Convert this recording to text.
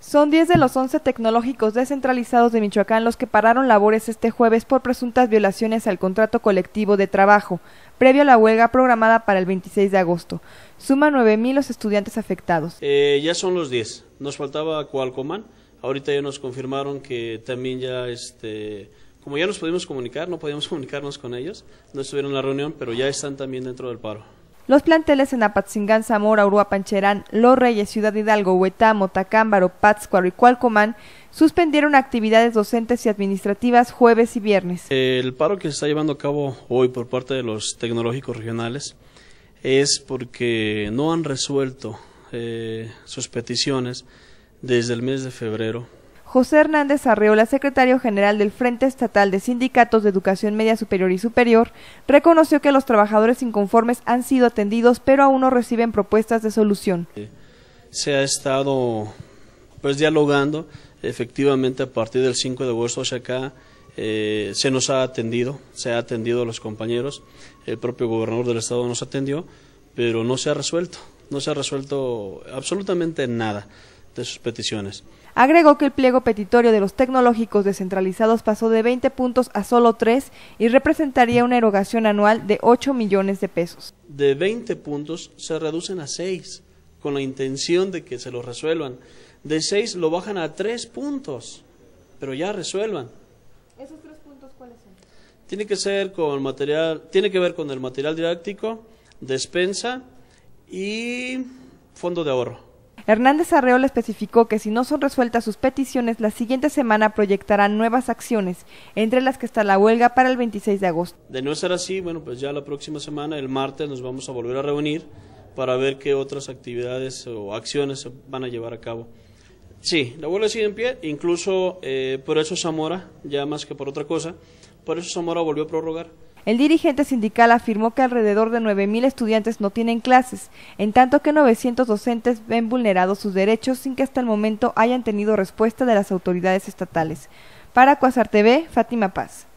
Son 10 de los 11 tecnológicos descentralizados de Michoacán los que pararon labores este jueves por presuntas violaciones al contrato colectivo de trabajo, previo a la huelga programada para el 26 de agosto. Suma 9.000 los estudiantes afectados. Eh, ya son los 10. Nos faltaba Cualcomán. Ahorita ya nos confirmaron que también ya, este, como ya nos pudimos comunicar, no podíamos comunicarnos con ellos, no estuvieron en la reunión, pero ya están también dentro del paro. Los planteles en Apatzingán, Zamora, Uruapancherán, Los Reyes, Ciudad Hidalgo, Huetamo, Tacámbaro, Pátzcuaro y Cualcomán suspendieron actividades docentes y administrativas jueves y viernes. El paro que se está llevando a cabo hoy por parte de los tecnológicos regionales es porque no han resuelto eh, sus peticiones desde el mes de febrero José Hernández Arreola, secretario general del Frente Estatal de Sindicatos de Educación Media Superior y Superior, reconoció que los trabajadores inconformes han sido atendidos, pero aún no reciben propuestas de solución. Eh, se ha estado pues dialogando, efectivamente a partir del 5 de agosto hacia acá eh, se nos ha atendido, se ha atendido a los compañeros, el propio gobernador del estado nos atendió, pero no se ha resuelto, no se ha resuelto absolutamente nada sus peticiones. Agregó que el pliego petitorio de los tecnológicos descentralizados pasó de 20 puntos a solo 3 y representaría una erogación anual de 8 millones de pesos. De 20 puntos se reducen a 6 con la intención de que se lo resuelvan. De 6 lo bajan a 3 puntos, pero ya resuelvan. ¿Esos 3 puntos cuáles son? Tiene que ser con material, tiene que ver con el material didáctico, despensa y fondo de ahorro. Hernández Arreola especificó que si no son resueltas sus peticiones, la siguiente semana proyectarán nuevas acciones, entre las que está la huelga para el 26 de agosto. De no ser así, bueno, pues ya la próxima semana, el martes, nos vamos a volver a reunir para ver qué otras actividades o acciones se van a llevar a cabo. Sí, la huelga sigue en pie, incluso eh, por eso Zamora, ya más que por otra cosa, por eso Zamora volvió a prorrogar. El dirigente sindical afirmó que alrededor de 9.000 estudiantes no tienen clases, en tanto que 900 docentes ven vulnerados sus derechos sin que hasta el momento hayan tenido respuesta de las autoridades estatales. Para Cuasar TV, Fátima Paz.